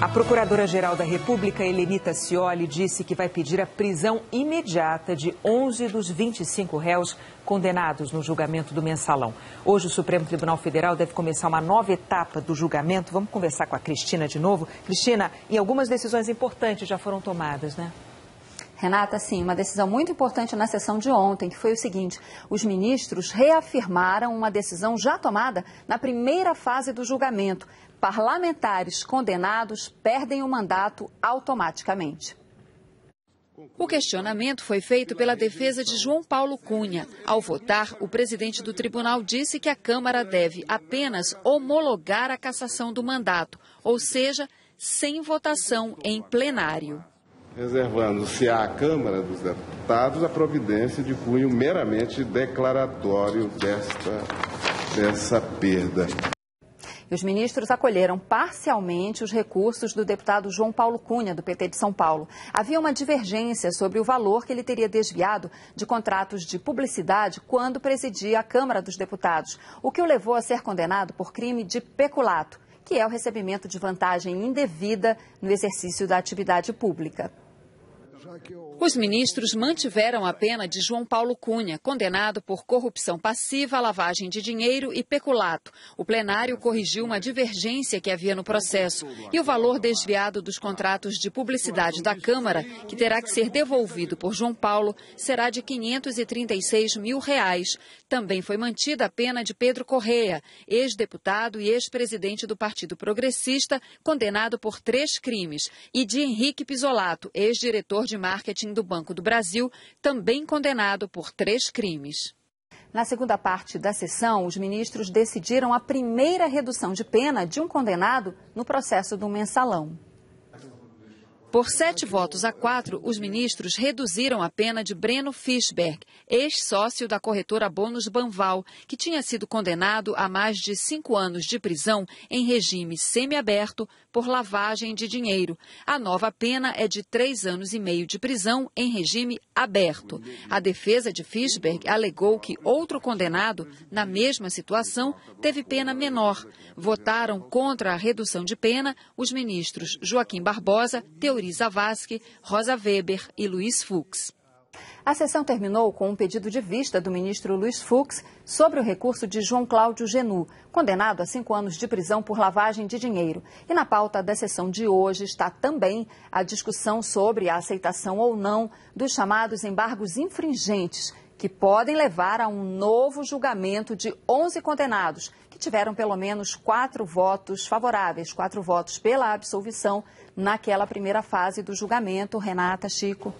A Procuradora-Geral da República, Elenita Scioli, disse que vai pedir a prisão imediata de 11 dos 25 réus condenados no julgamento do mensalão. Hoje, o Supremo Tribunal Federal deve começar uma nova etapa do julgamento. Vamos conversar com a Cristina de novo. Cristina, e algumas decisões importantes já foram tomadas, né? Renata, sim, uma decisão muito importante na sessão de ontem, que foi o seguinte: os ministros reafirmaram uma decisão já tomada na primeira fase do julgamento, parlamentares condenados perdem o mandato automaticamente. O questionamento foi feito pela defesa de João Paulo Cunha. Ao votar, o presidente do tribunal disse que a Câmara deve apenas homologar a cassação do mandato, ou seja, sem votação em plenário. Reservando-se à Câmara dos Deputados a providência de cunho meramente declaratório desta, dessa perda. E os ministros acolheram parcialmente os recursos do deputado João Paulo Cunha, do PT de São Paulo. Havia uma divergência sobre o valor que ele teria desviado de contratos de publicidade quando presidia a Câmara dos Deputados, o que o levou a ser condenado por crime de peculato, que é o recebimento de vantagem indevida no exercício da atividade pública. Os ministros mantiveram a pena de João Paulo Cunha, condenado por corrupção passiva, lavagem de dinheiro e peculato. O plenário corrigiu uma divergência que havia no processo e o valor desviado dos contratos de publicidade da Câmara, que terá que ser devolvido por João Paulo, será de 536 mil reais. Também foi mantida a pena de Pedro Correia, ex-deputado e ex-presidente do Partido Progressista, condenado por três crimes, e de Henrique Pisolato, ex-diretor de marketing do Banco do Brasil, também condenado por três crimes. Na segunda parte da sessão, os ministros decidiram a primeira redução de pena de um condenado no processo do mensalão. Por sete votos a quatro, os ministros reduziram a pena de Breno Fischberg, ex-sócio da corretora Bônus Banval, que tinha sido condenado a mais de cinco anos de prisão em regime semiaberto por lavagem de dinheiro. A nova pena é de três anos e meio de prisão em regime aberto. A defesa de Fischberg alegou que outro condenado, na mesma situação, teve pena menor. Votaram contra a redução de pena os ministros Joaquim Barbosa, Teodoro Isa Zavascki, Rosa Weber e Luiz Fux. A sessão terminou com um pedido de vista do ministro Luiz Fux sobre o recurso de João Cláudio Genu, condenado a cinco anos de prisão por lavagem de dinheiro. E na pauta da sessão de hoje está também a discussão sobre a aceitação ou não dos chamados embargos infringentes, que podem levar a um novo julgamento de 11 condenados que tiveram pelo menos quatro votos favoráveis, quatro votos pela absolvição naquela primeira fase do julgamento. Renata, Chico.